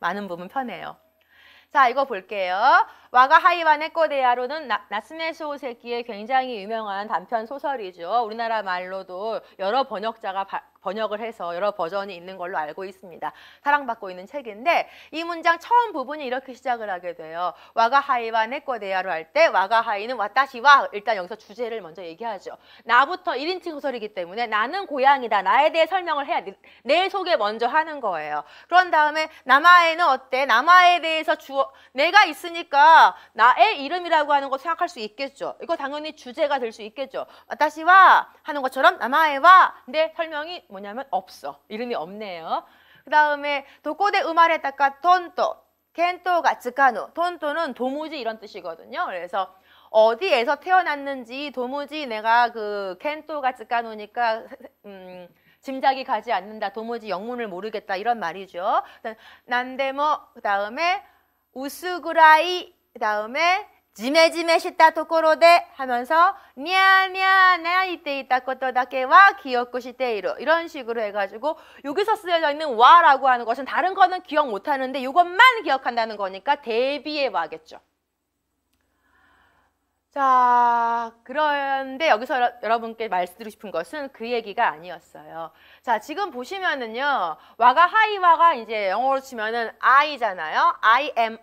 많은 부분 편해요. 자, 이거 볼게요. 와가하이와 네코데야로는 나스메쇼세키의 굉장히 유명한 단편 소설이죠. 우리나라 말로도 여러 번역자가 바, 번역을 해서 여러 버전이 있는 걸로 알고 있습니다. 사랑받고 있는 책인데 이 문장 처음 부분이 이렇게 시작을 하게 돼요. 와가하이와 내꺼데야로 할 때 와가하이는 와타시와 일단 여기서 주제를 먼저 얘기하죠. 나부터 1인칭 소설이기 때문에 나는 고향이다. 나에 대해 설명을 해야 내, 내 소개 먼저 하는 거예요. 그런 다음에 남아에는 어때? 남아에 대해서 주어 내가 있으니까 나의 이름이라고 하는 거 생각할 수 있겠죠. 이거 당연히 주제가 될 수 있겠죠. 와타시와 하는 것처럼 남아에와 내 설명이 뭐냐면 없어. 이름이 없네요. 그 다음에 도코데 음알에다가 톤토 겐토가 츠카노톤토는 도무지 이런 뜻이거든요. 그래서 어디에서 태어났는지 도무지 내가 그 겐토가 츠카노니까 음, 짐작이 가지 않는다. 도무지 영문을 모르겠다. 이런 말이죠. 난데모 그다음에 우스그라이 그다음에 지메지메し다도こ로데 하면서 냐냐 나言っていたことだけは 기억している 이런 식으로 해가지고 여기서 쓰여져 있는 와라고 하는 것은 다른 거는 기억 못하는데 이것만 기억한다는 거니까 대비의 와겠죠. 자, 그런데 여기서 여러분께 말씀드리고 싶은 것은 그 얘기가 아니었어요. 자, 지금 보시면은요. 와가 하이와가 이제 영어로 치면은 I잖아요. I am a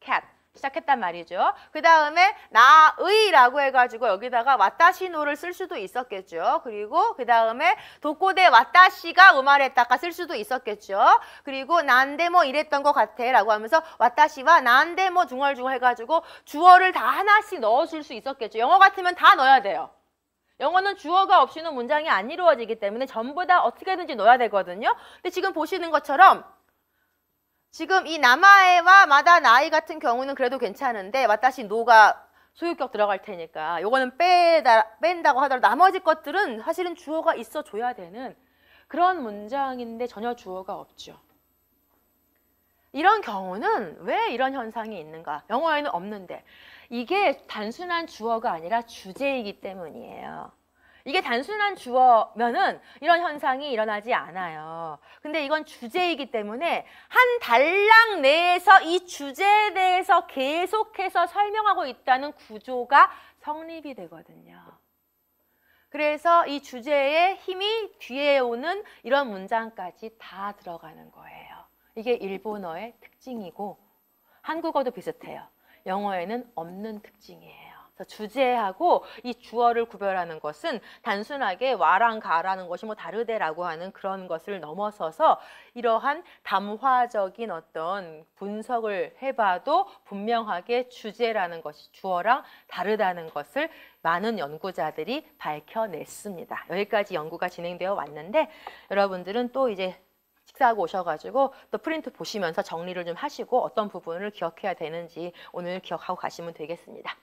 cat. 시작했단 말이죠. 그 다음에 나의라고 해가지고 여기다가 와타시노를 쓸 수도 있었겠죠. 그리고 그 다음에 도코데 와타시가 우마레다가 쓸 수도 있었겠죠. 그리고 난데모 이랬던 것 같아라고 하면서 와타시와 난데모 중얼중얼 해가지고 주어를 다 하나씩 넣어줄 수 있었겠죠. 영어 같으면 다 넣어야 돼요. 영어는 주어가 없이는 문장이 안 이루어지기 때문에 전부 다 어떻게든지 넣어야 되거든요. 근데 지금 보시는 것처럼 지금 이 남아에와 마다 나이 같은 경우는 그래도 괜찮은데 마다시 노가 소유격 들어갈 테니까 요거는 빼다, 뺀다고 하더라도 나머지 것들은 사실은 주어가 있어줘야 되는 그런 문장인데 전혀 주어가 없죠. 이런 경우는 왜 이런 현상이 있는가? 영어에는 없는데 이게 단순한 주어가 아니라 주제이기 때문이에요. 이게 단순한 주어면은 이런 현상이 일어나지 않아요. 근데 이건 주제이기 때문에 한 단락 내에서 이 주제에 대해서 계속해서 설명하고 있다는 구조가 성립이 되거든요. 그래서 이 주제의 힘이 뒤에 오는 이런 문장까지 다 들어가는 거예요. 이게 일본어의 특징이고 한국어도 비슷해요. 영어에는 없는 특징이에요. 주제하고 이 주어를 구별하는 것은 단순하게 와랑 가라는 것이 뭐 다르대라고 하는 그런 것을 넘어서서 이러한 담화적인 어떤 분석을 해봐도 분명하게 주제라는 것이 주어랑 다르다는 것을 많은 연구자들이 밝혀냈습니다. 여기까지 연구가 진행되어 왔는데 여러분들은 또 이제 식사하고 오셔가지고 또 프린트 보시면서 정리를 좀 하시고 어떤 부분을 기억해야 되는지 오늘 기억하고 가시면 되겠습니다.